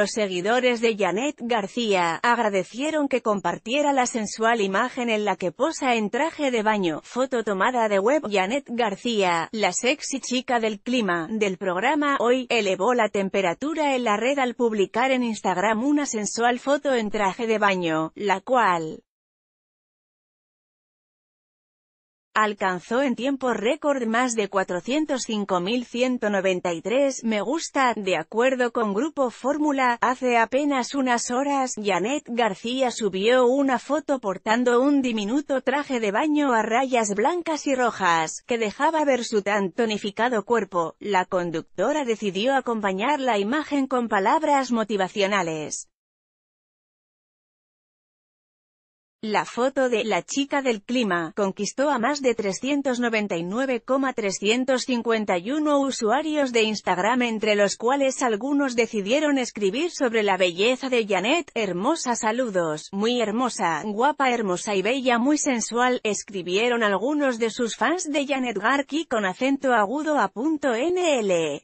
Los seguidores de Janet García, agradecieron que compartiera la sensual imagen en la que posa en traje de baño, foto tomada de web Janet García, la sexy chica del clima, del programa Hoy, elevó la temperatura en la red al publicar en Instagram una sensual foto en traje de baño, la cual alcanzó en tiempo récord más de 405.193 me gusta, de acuerdo con Grupo Fórmula, hace apenas unas horas, Janet García subió una foto portando un diminuto traje de baño a rayas blancas y rojas, que dejaba ver su tan tonificado cuerpo, la conductora decidió acompañar la imagen con palabras motivacionales. La foto de la chica del clima conquistó a más de 399,351 usuarios de Instagram entre los cuales algunos decidieron escribir sobre la belleza de Janet, hermosa saludos, muy hermosa, guapa hermosa y bella muy sensual, escribieron algunos de sus fans de Janet Garki con acento agudo a punto NL.